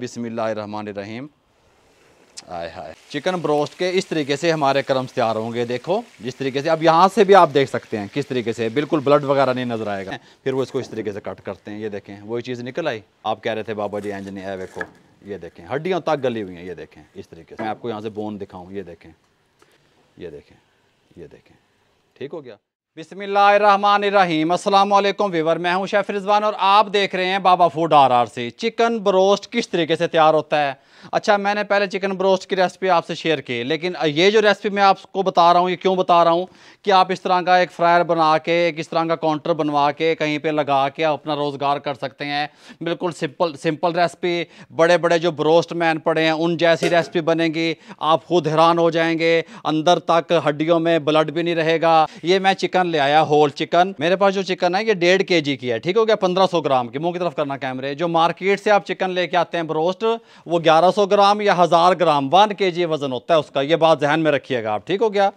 बिसमीम आय हाय chicken broast के इस तरीके से हमारे क्रम्स तैयार होंगे देखो जिस तरीके से अब यहाँ से भी आप देख सकते हैं किस तरीके से बिल्कुल ब्लड वगैरह नहीं नज़र आएगा फिर वो इसको इस तरीके से कट करते हैं ये देखें वही चीज़ निकल आई आप कह रहे थे बाबा जी एंजनी है देखो ये देखें हड्डियाँ तक गली हुई हैं ये देखें इस तरीके से मैं आपको यहाँ से बोन दिखाऊँ ये देखें ये देखें ये देखें ठीक हो गया बिसमीम अल्लाम वीवर मैं हूं शेफ़ रिजवान और आप देख रहे हैं बाबा फूड आर आर से चिकन ब्रोस्ट किस तरीके से तैयार होता है अच्छा मैंने पहले चिकन ब्रोस्ट की रेसिपी आपसे शेयर की लेकिन ये जो रेसिपी मैं आपको बता रहा हूँ ये क्यों बता रहा हूँ कि आप इस तरह का एक फ्रायर बना के एक इस तरह का काउंटर बनवा के कहीं पर लगा के आप अपना रोज़गार कर सकते हैं बिल्कुल सिंपल सिंपल रेसिपी बड़े बड़े जो ब्रोस्ट मैन पड़े हैं उन जैसी रेसिपी बनेगी आप खुद हैरान हो जाएंगे अंदर तक हड्डियों में ब्लड भी नहीं रहेगा ये मैं चिकन चिकन ले आया होल चिकन मेरे पास जो चिकन है ये डेढ़ के की है ठीक हो गया पंद्रह ग्राम की मुंह की तरफ करना कैमरे जो मार्केट से आप चिकन लेके आते हैं ब्रोस्ट वो ग्यारह ग्राम या हज़ार ग्राम वन के वजन होता है उसका ये बात जहन में रखिएगा आप ठीक हो गया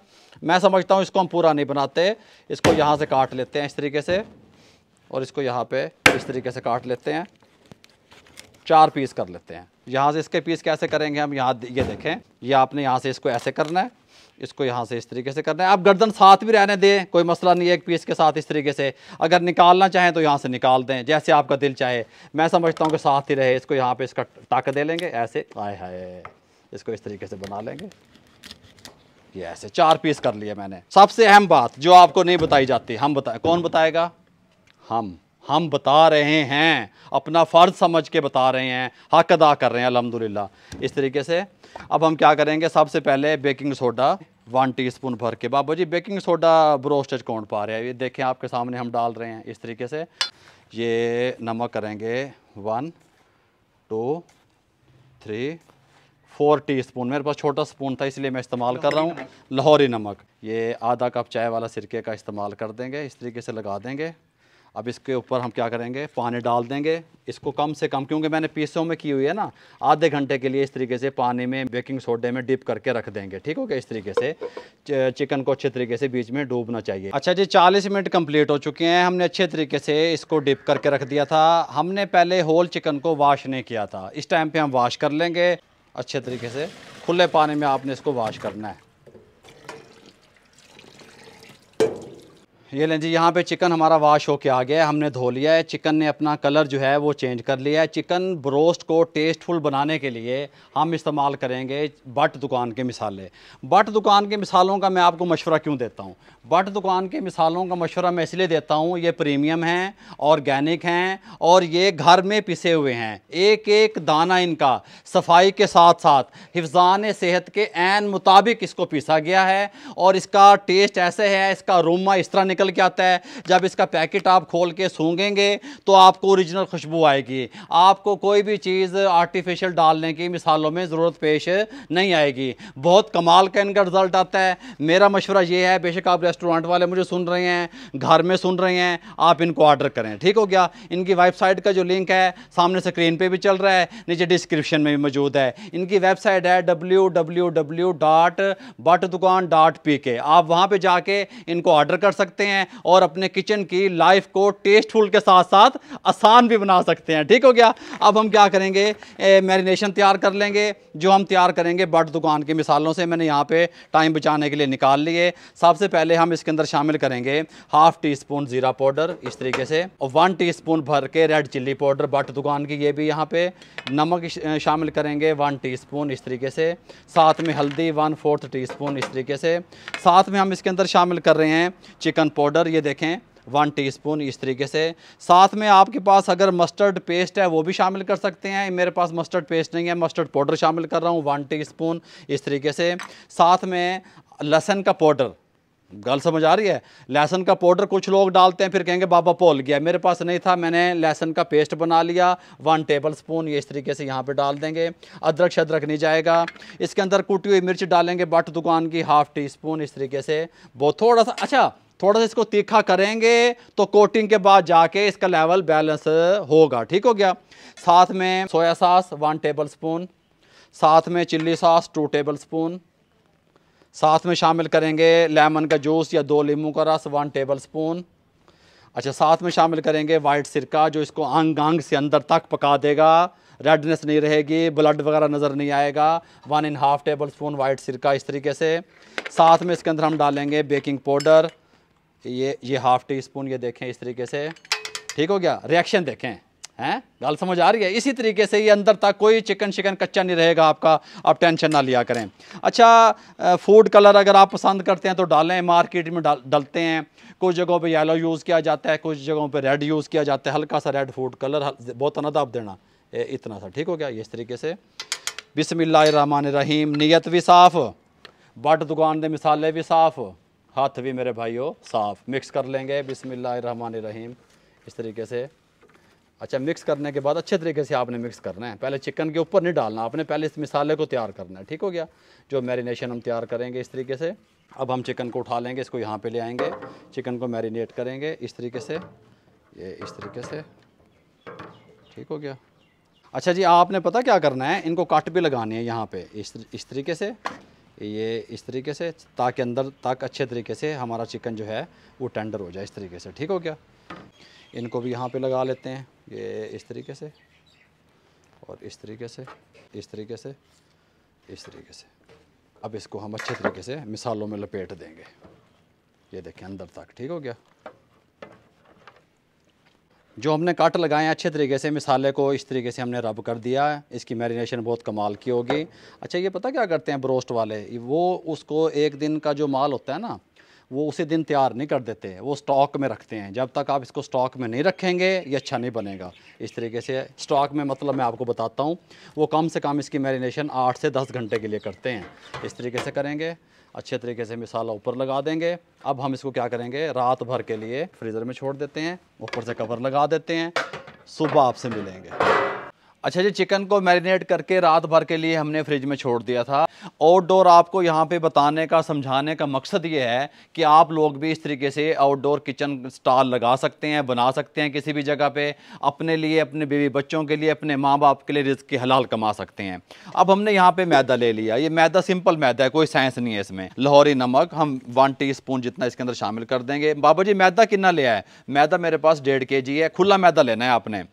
मैं समझता हूँ इसको हम पूरा नहीं बनाते इसको यहाँ से काट लेते हैं इस तरीके से और इसको यहाँ पे इस तरीके से काट लेते हैं चार पीस कर लेते हैं यहाँ से इसके पीस कैसे करेंगे हम यहाँ ये देखें ये आपने यहाँ से इसको ऐसे करना है इसको यहाँ से इस तरीके से करना है आप गर्दन साथ भी रहने दें कोई मसला नहीं है एक पीस के साथ इस तरीके से अगर निकालना चाहें तो यहाँ से निकाल दें जैसे आपका दिल चाहे मैं समझता हूँ कि साथ ही रहे इसको यहाँ पर इसका टक दे लेंगे ऐसे आए हाय इसको इस तरीके से बना लेंगे ये ऐसे चार पीस कर लिए मैंने सबसे अहम बात जो आपको नहीं बताई जाती हम बताए कौन बताएगा हम हम बता रहे हैं अपना फ़र्ज समझ के बता रहे हैं हक अदा कर रहे हैं अलहमदिल्ला इस तरीके से अब हम क्या करेंगे सबसे पहले बेकिंग सोडा वन टीस्पून भर के बाबू जी बेकिंग सोडा ब्रोस्टेज कौन पा रहे हैं ये देखें आपके सामने हम डाल रहे हैं इस तरीके से ये नमक करेंगे one two three four teaspoon मेरे पास छोटा स्पून था इसलिए मैं इस्तेमाल कर रहा हूँ लाहौरी नमक ये आधा कप चाय वाला सिरके का इस्तेमाल कर देंगे इस तरीके से लगा देंगे अब इसके ऊपर हम क्या करेंगे पानी डाल देंगे इसको कम से कम क्योंकि मैंने पीसों में की हुई है ना आधे घंटे के लिए इस तरीके से पानी में बेकिंग सोडे में डिप करके रख देंगे ठीक हो गया इस तरीके से चिकन को अच्छे तरीके से बीच में डूबना चाहिए अच्छा जी 40 मिनट कंप्लीट हो चुके हैं हमने अच्छे तरीके से इसको डिप करके रख दिया था हमने पहले होल चिकन को वाश नहीं किया था इस टाइम पर हम वाश कर लेंगे अच्छे तरीके से खुले पानी में आपने इसको वाश करना है ये लें जी यहाँ पे चिकन हमारा वाश होके आ गया है हमने धो लिया है चिकन ने अपना कलर जो है वो चेंज कर लिया है चिकन ब्रोस्ट को टेस्टफुल बनाने के लिए हम इस्तेमाल करेंगे बट दुकान के मिसाले बट दुकान के मिसालों का मैं आपको मशवरा क्यों देता हूँ बट दुकान के मिसालों का मशवरा मैं इसलिए देता हूँ ये प्रीमियम हैं ऑर्गेनिक हैं और ये घर में पिसे हुए हैं एक एक दाना इनका सफाई के साथ साथ हिफान सेहत के एन मुताबिक इसको पीसा गया है और इसका टेस्ट ऐसे है इसका रोमा इस तरह निकल के आता है जब इसका पैकेट आप खोल के सूंघेंगे तो आपको ओरिजिनल खुशबू आएगी आपको कोई भी चीज़ आर्टिफिशियल डालने की मिसालों में ज़रूरत पेश नहीं आएगी बहुत कमाल का इनका रिज़ल्ट आता है मेरा मशवरा ये है बेशक आप रेस्टोरेंट वाले मुझे सुन रहे हैं घर में सुन रहे हैं आप इनको ऑर्डर करें ठीक हो गया इनकी वेबसाइट का जो लिंक है सामने स्क्रीन पर भी चल रहा है नीचे डिस्क्रिप्शन में भी मौजूद है इनकी वेबसाइट है W W W dot Butt Dukan dot P K आप वहाँ पर जाके इनको ऑर्डर कर सकते हैं सकते हैं और अपने किचन की लाइफ को टेस्टफुल के साथ साथ आसान भी बना सकते हैं ठीक हो गया अब हम क्या करेंगे मैरिनेशन तैयार कर लेंगे जो हम तैयार करेंगे बट दुकान की मिसालों से मैंने यहाँ पर टाइम बचाने के लिए निकाल लिए सबसे पहले हम इसके अंदर शामिल करेंगे हाफ़ टी स्पून ज़ीरा पाउडर इस तरीके से और वन टी स्पून भर के रेड चिल्ली पाउडर बट दुकान की ये भी यहाँ पे नमक शामिल करेंगे वन टी स्पून इस तरीके से साथ में हल्दी वन फोर्थ टी स्पून इस तरीके से साथ में हम इसके अंदर शामिल कर रहे हैं चिकन पाउडर ये देखें वन टीस्पून इस तरीके से साथ में आपके पास अगर मस्टर्ड पेस्ट है वो भी शामिल कर सकते हैं मेरे पास मस्टर्ड पेस्ट नहीं है मस्टर्ड पाउडर शामिल कर रहा हूँ वन टीस्पून इस तरीके से साथ में लहसन का पाउडर गल समझ आ रही है लहसन का पाउडर कुछ लोग डालते हैं फिर कहेंगे बाबा पोल गया मेरे पास नहीं था मैंने लहसन का पेस्ट बना लिया वन टेबल स्पून ये इस तरीके से यहाँ पे डाल देंगे अदरक शदरक नहीं जाएगा इसके अंदर कुटी हुई मिर्च डालेंगे बट दुकान की हाफ़ टी स्पून इस तरीके से बहुत थोड़ा सा अच्छा थोड़ा सा इसको तीखा करेंगे तो कोटिंग के बाद जाके इसका लेवल बैलेंस होगा ठीक हो गया साथ में सोया सास वन टेबल स्पून साथ में chilli sauce two tablespoon साथ में शामिल करेंगे लेमन का जूस या दो लीमू का रस वन टेबल स्पून अच्छा साथ में शामिल करेंगे वाइट सिरका जो इसको अंग अंग से अंदर तक पका देगा रेडनेस नहीं रहेगी ब्लड वगैरह नज़र नहीं आएगा one and half tablespoon white सिरका इस तरीके से साथ में इसके अंदर हम डालेंगे बेकिंग पाउडर ये ये हाफ़ टी स्पून ये देखें इस तरीके से ठीक हो गया रिएक्शन देखें हैं गाल समझ आ रही है इसी तरीके से ये अंदर तक कोई चिकन शिकन कच्चा नहीं रहेगा आपका आप टेंशन ना लिया करें अच्छा फूड कलर अगर आप पसंद करते हैं तो डालें मार्केट में डाल डलते हैं कुछ जगहों पे येलो यूज़ किया जाता है कुछ जगहों पे रेड यूज़ किया जाता है हल्का सा रेड फूड कलर बहुत अनद आप देना इतना सा ठीक हो गया इस तरीके से बिसमिल्ल रहीम नीयत भी साफ़ बट दुकान के मिसाले भी साफ़ हाथ भी मेरे भाइयों साफ़ मिक्स कर लेंगे बिसमीम इस तरीके से अच्छा मिक्स करने के बाद अच्छे तरीके से आपने मिक्स करना है पहले चिकन के ऊपर नहीं डालना आपने पहले इस मिसाले को तैयार करना है ठीक हो गया जो मैरिनेशन हम तैयार करेंगे इस तरीके से अब हम चिकन को उठा लेंगे इसको यहाँ पे ले आएंगे चिकन को मैरिनेट करेंगे इस तरीके से ये इस तरीके से ठीक हो गया अच्छा जी आपने पता क्या करना है इनको कट भी लगानी है यहाँ पर इस इस तरीके से ये इस तरीके से ताकि अंदर तक अच्छे तरीके से हमारा चिकन जो है वो टेंडर हो जाए इस तरीके से ठीक हो गया इनको भी यहाँ पे लगा लेते हैं ये इस तरीके से और इस तरीके से इस तरीके से इस तरीके से अब इसको हम अच्छे तरीके से मिसालों में लपेट देंगे ये देखें अंदर तक ठीक हो गया जो हमने काट लगाए हैं अच्छे तरीके से मिसाले को इस तरीके से हमने रब कर दिया है इसकी मैरिनेशन बहुत कमाल की होगी अच्छा ये पता क्या करते हैं ब्रोस्ट वाले वो उसको एक दिन का जो माल होता है ना वो उसी दिन तैयार नहीं कर देते वो स्टॉक में रखते हैं जब तक आप इसको स्टॉक में नहीं रखेंगे ये अच्छा नहीं बनेगा इस तरीके से स्टॉक में मतलब मैं आपको बताता हूँ वो कम से कम इसकी मैरिनेशन आठ से दस घंटे के लिए करते हैं इस तरीके से करेंगे अच्छे तरीके से मिसाला ऊपर लगा देंगे अब हम इसको क्या करेंगे रात भर के लिए फ्रीज़र में छोड़ देते हैं ऊपर से कवर लगा देते हैं सुबह आपसे मिलेंगे अच्छा जी चिकन को मैरिनेट करके रात भर के लिए हमने फ्रिज में छोड़ दिया था आउटडोर आपको यहाँ पे बताने का समझाने का मकसद ये है कि आप लोग भी इस तरीके से आउटडोर किचन स्टॉल लगा सकते हैं बना सकते हैं किसी भी जगह पे अपने लिए अपने बीवी बच्चों के लिए अपने माँ बाप के लिए रिस्क के हलाल कमा सकते हैं अब हमने यहाँ पर मैदा ले लिया ये मैदा सिंपल मैदा है कोई साइंस नहीं है इसमें लाहौरी नमक हम वन टी जितना इसके अंदर शामिल कर देंगे बाबा जी मैदा कितना लिया है मैदा मेरे पास डेढ़ के है खुला मैदा लेना है आपने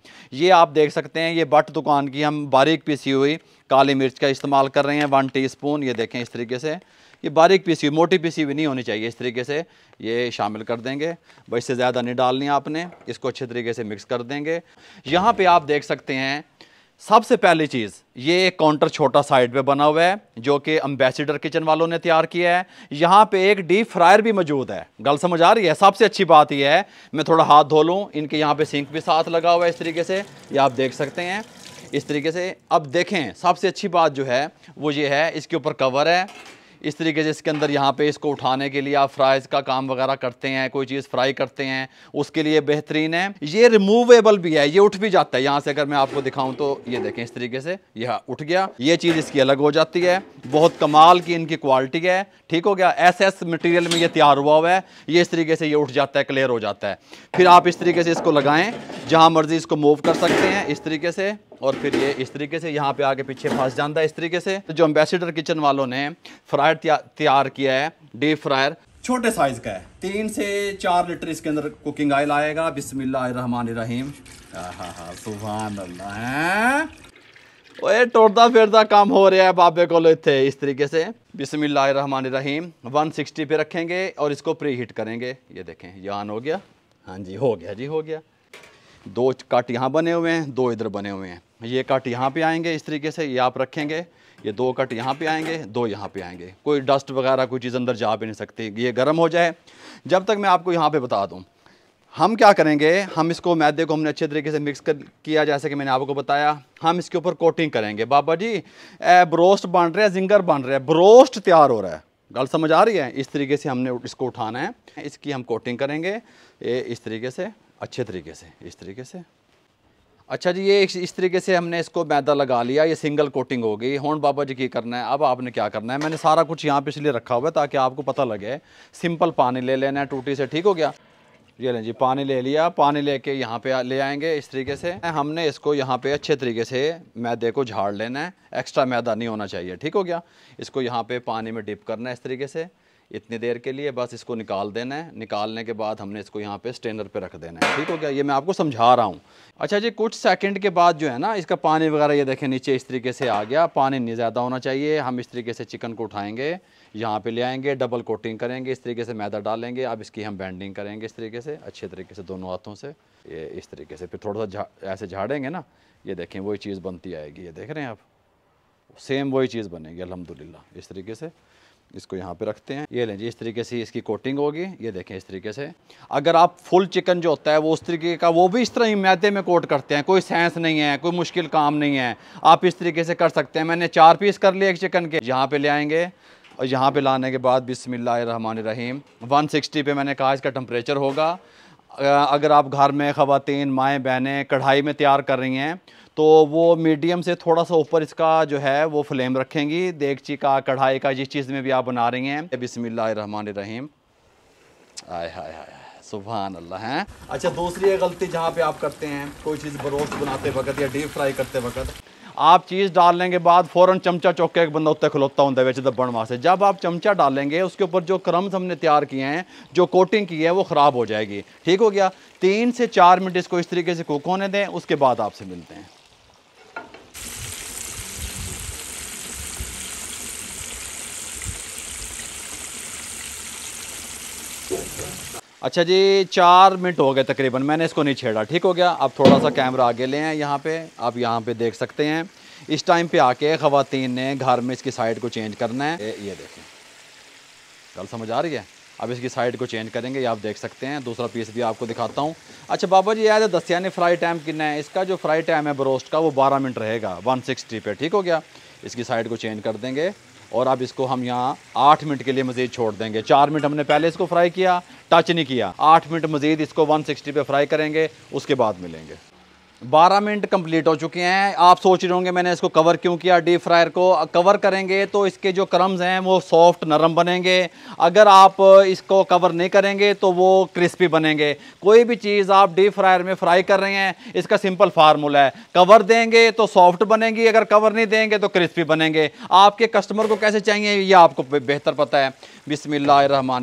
ये आप देख सकते हैं ये बट दुकान की हम बारीक पीसी हुई काली मिर्च का इस्तेमाल कर रहे हैं वन टीस्पून ये देखें इस तरीके से ये बारीक पीसी हुई मोटी पीसी हुई नहीं होनी चाहिए इस तरीके से ये शामिल कर देंगे बस इससे ज़्यादा नहीं डालनी आपने इसको अच्छे तरीके से मिक्स कर देंगे यहाँ पे आप देख सकते हैं सबसे पहली चीज़ ये एक काउंटर छोटा साइड पे बना हुआ है जो कि अम्बेसिडर किचन वालों ने तैयार किया है यहाँ पे एक डीप फ्रायर भी मौजूद है गल समझ आ रही है सबसे अच्छी बात यह है मैं थोड़ा हाथ धो लूँ इनके यहाँ पे सिंक भी साथ लगा हुआ है इस तरीके से ये आप देख सकते हैं इस तरीके से अब देखें सबसे अच्छी बात जो है वो ये है इसके ऊपर कवर है इस तरीके से इसके अंदर यहाँ पे इसको उठाने के लिए आप फ्राइज़ का काम वगैरह करते हैं कोई चीज़ फ्राई करते हैं उसके लिए बेहतरीन है ये रिमूवेबल भी है ये उठ भी जाता है यहाँ से अगर मैं आपको दिखाऊं तो ये देखें इस तरीके से यह उठ गया ये चीज़ इसकी अलग हो जाती है बहुत कमाल की इनकी क्वालिटी है ठीक हो गया एस एस मटीरियल में ये तैयार हुआ हुआ है ये इस तरीके से ये उठ जाता है क्लियर हो जाता है फिर आप इस तरीके से इसको लगाएं जहाँ मर्जी इसको मूव कर सकते हैं इस तरीके से और फिर ये इस तरीके से यहाँ पे आके पीछे फंस जाता है इस तरीके से तो जो एम्बेसिडर किचन वालों ने फ्रायर तैयार किया है डीप फ्रायर छोटे साइज का है तीन से चार लीटर इसके अंदर कुकिंग ऑयल आएगा बिस्मिल्लाहिर्रहमानिर्रहीम सुबहान अल्लाह ओए टोड़ता फिरता काम हो रहा है बाबे को इतने इस तरीके से वन 160 पे रखेंगे और इसको प्री हीट करेंगे ये देखें यहाँ हो गया हाँ जी हो गया जी हो गया दो काट यहाँ बने हुए हैं दो इधर बने हुए हैं ये कट यहाँ पे आएंगे इस तरीके से ये आप रखेंगे ये दो कट यहाँ पे आएंगे दो यहाँ पे आएंगे कोई डस्ट वगैरह कोई चीज़ अंदर जा भी नहीं सकती ये गर्म हो जाए जब तक मैं आपको यहाँ पे बता दूँ हम क्या करेंगे हम इसको मैदे को हमने अच्छे तरीके से मिक्स कर किया जैसे कि मैंने आपको बताया हम इसके ऊपर कोटिंग करेंगे बाबा जी ए ब्रोस्ट बन रहे हैं जिंगर बन रहे हैं ब्रोस्ट तैयार हो रहा है गल समझ आ रही है इस तरीके से हमने इसको उठाना है इसकी हम कोटिंग करेंगे इस तरीके से अच्छे तरीके से इस तरीके से अच्छा जी ये इस तरीके से हमने इसको मैदा लगा लिया ये सिंगल कोटिंग हो गई होन बाबा जी की करना है अब आपने क्या करना है मैंने सारा कुछ यहाँ पे इसलिए रखा हुआ है ताकि आपको पता लगे सिंपल पानी ले लेना है टूटी से ठीक हो गया ये लें जी पानी ले लिया पानी लेके यहाँ पे ले आएंगे इस तरीके से हमने इसको यहाँ पे अच्छे तरीके से मैदे को झाड़ लेना है एक्स्ट्रा मैदा नहीं होना चाहिए ठीक हो गया इसको यहाँ पे पानी में डिप करना है इस तरीके से इतनी देर के लिए बस इसको निकाल देना है निकालने के बाद हमने इसको यहाँ पे स्टेनर पे रख देना है ठीक हो गया ये मैं आपको समझा रहा हूँ अच्छा जी कुछ सेकंड के बाद जो है ना इसका पानी वगैरह ये देखें नीचे इस तरीके से आ गया पानी नहीं ज़्यादा होना चाहिए हम इस तरीके से चिकन को उठाएँगे यहाँ पे ले आएंगे डबल कोटिंग करेंगे इस तरीके से मैदा डालेंगे अब इसकी हम बैंडिंग करेंगे इस तरीके से अच्छे तरीके से दोनों हाथों से ये इस तरीके से फिर थोड़ा सा ऐसे झाड़ेंगे ना ये देखें वही चीज़ बनती आएगी ये देख रहे हैं आप सेम वही चीज़ बनेगी अलहमदिल्ला इस तरीके से इसको यहाँ पे रखते हैं ये लें जी इस तरीके से इसकी कोटिंग होगी ये देखें इस तरीके से अगर आप फुल चिकन जो होता है वो उस तरीके का वो भी इस तरह ही मैदे में कोट करते हैं कोई सेंस नहीं है कोई मुश्किल काम नहीं है आप इस तरीके से कर सकते हैं मैंने चार पीस कर लिए एक चिकन के यहाँ पर ले आएंगे और यहाँ पे लाने के बाद वन सिक्सटी पे मैंने कहा इसका टम्परेचर होगा अगर आप घर में ख़वान माएँ बहनें कढ़ाई में तैयार कर रही हैं तो वो मीडियम से थोड़ा सा ऊपर इसका जो है वो फ्लेम रखेंगी देगची का कढ़ाई का जिस चीज़ में भी आप बना रही हैं बसमिल्ल रहीम आय हाय हाय सुबह अल्लाह हैं अच्छा दूसरी गलती जहाँ पे आप करते हैं कोई चीज़ बरोस्त बनाते वक्त या डीप फ्राई करते वक्त आप चीज़ डालने के बाद फ़ौरन चमचा चौके एक बंदा उत्ते खलोता होंगे बेच दब्बन वास्ते जब आप चमचा डालेंगे उसके ऊपर जो क्रम्स हमने तैयार किए हैं जो कोटिंग की है वो ख़राब हो जाएगी ठीक हो गया तीन से चार मिनट इसको इस तरीके से कुक होने दें उसके बाद आपसे मिलते हैं अच्छा जी चार मिनट हो गए तकरीबन मैंने इसको नहीं छेड़ा ठीक हो गया अब थोड़ा सा कैमरा आगे ले आए यहाँ पे आप यहाँ पे देख सकते हैं इस टाइम पे आके खातन ने घर में इसकी साइड को चेंज करना है ये, ये देखें कल समझ आ रही है अब इसकी साइड को चेंज करेंगे ये आप देख सकते हैं दूसरा पीस भी आपको दिखाता हूँ अच्छा बाबा जी याद है ने फ्राई टाइम कितना है इसका जो फ्राई टाइम है ब्रोस्ट का वो बारह मिनट रहेगा वन सिक्सटी पे ठीक हो गया इसकी साइड को चेंज कर देंगे और अब इसको हम यहाँ आठ मिनट के लिए मज़ीद छोड़ देंगे चार मिनट हमने पहले इसको फ्राई किया टच नहीं किया आठ मिनट मज़ीद इसको 160 पे फ्राई करेंगे उसके बाद मिलेंगे बारह मिनट कंप्लीट हो चुके हैं आप सोच रहे होंगे मैंने इसको कवर क्यों किया डीप फ्रायर को कवर करेंगे तो इसके जो क्रम्स हैं वो सॉफ्ट नरम बनेंगे अगर आप इसको कवर नहीं करेंगे तो वो क्रिस्पी बनेंगे कोई भी चीज़ आप डीप फ्रायर में फ्राई कर रहे हैं इसका सिंपल फार्मूला है कवर देंगे तो सॉफ्ट बनेंगी अगर कवर नहीं देंगे तो क्रिस्पी बनेंगे आपके कस्टमर को कैसे चाहिए ये आपको बेहतर पता है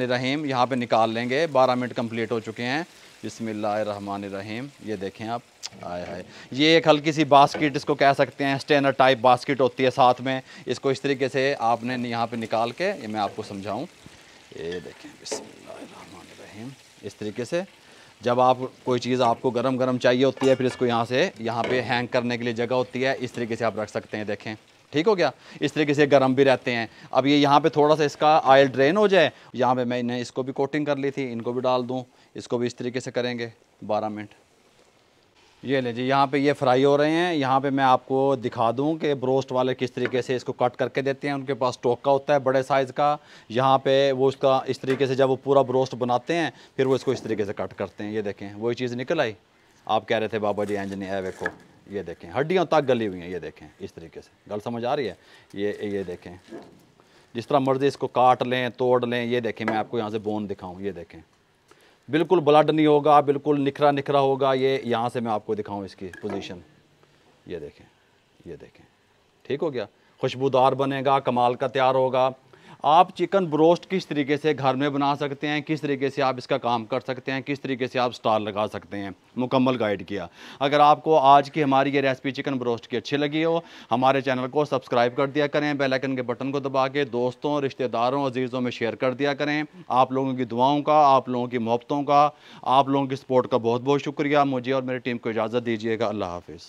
रहीम यहाँ पर निकाल लेंगे बारह मिनट कम्प्लीट हो चुके हैं बिसमीम ये देखें आप आए हाय ये एक हल्की सी बास्केट इसको कह सकते हैं स्टेनर टाइप बास्केट होती है साथ में इसको इस तरीके से आपने यहाँ पे निकाल के ये मैं आपको समझाऊँ ये देखें बिसमीम इस तरीके से जब आप कोई चीज़ आपको गरम गरम चाहिए होती है फिर इसको यहाँ से यहाँ पे हैंग करने के लिए जगह होती है इस तरीके से आप रख सकते हैं देखें ठीक हो गया इस तरीके से गर्म भी रहते हैं अब ये यहाँ पे थोड़ा सा इसका आयल ड्रेन हो जाए यहाँ पे मैंने इसको भी कोटिंग कर ली थी इनको भी डाल दूँ इसको भी इस तरीके से करेंगे बारह मिनट ये ले जी यहाँ पे ये फ्राई हो रहे हैं यहाँ पे मैं आपको दिखा दूँ कि ब्रोस्ट वाले किस तरीके से इसको कट करके देते हैं उनके पास टोका का होता है बड़े साइज़ का यहाँ पे वो उसका इस तरीके से जब वो पूरा ब्रोस्ट बनाते हैं फिर वो इसको इस तरीके से कट करते हैं ये देखें वही चीज़ निकल आई आप कह रहे थे बाबा जी एंजनी है को ये देखें हड्डियों तक गली हुई हैं ये देखें इस तरीके से गल समझ आ रही है ये ये देखें जिस तरह मर्ज़ी इसको काट लें तोड़ लें ये देखें मैं आपको यहाँ से बोन दिखाऊँ ये देखें बिल्कुल ब्लड नहीं होगा बिल्कुल निखरा निखरा होगा ये यहाँ से मैं आपको दिखाऊँ इसकी पोजीशन ये देखें ये देखें ठीक हो गया खुशबूदार बनेगा कमाल का तैयार होगा आप चिकन ब्रोस्ट किस तरीके से घर में बना सकते हैं किस तरीके से आप इसका काम कर सकते हैं किस तरीके से आप स्टार लगा सकते हैं मुकम्मल गाइड किया अगर आपको आज की हमारी ये रेसिपी चिकन ब्रोस्ट की अच्छी लगी हो हमारे चैनल को सब्सक्राइब कर दिया करें बेलाइकन के बटन को दबा के दोस्तों रिश्तेदारों अजीज़ों में शेयर कर दिया करें आप लोगों की दुआओं का आप लोगों की मोहब्बतों का आप लोगों की सपोर्ट का बहुत बहुत शुक्रिया मुझे और मेरी टीम को इजाज़त दीजिएगा अल्लाह हाफिज़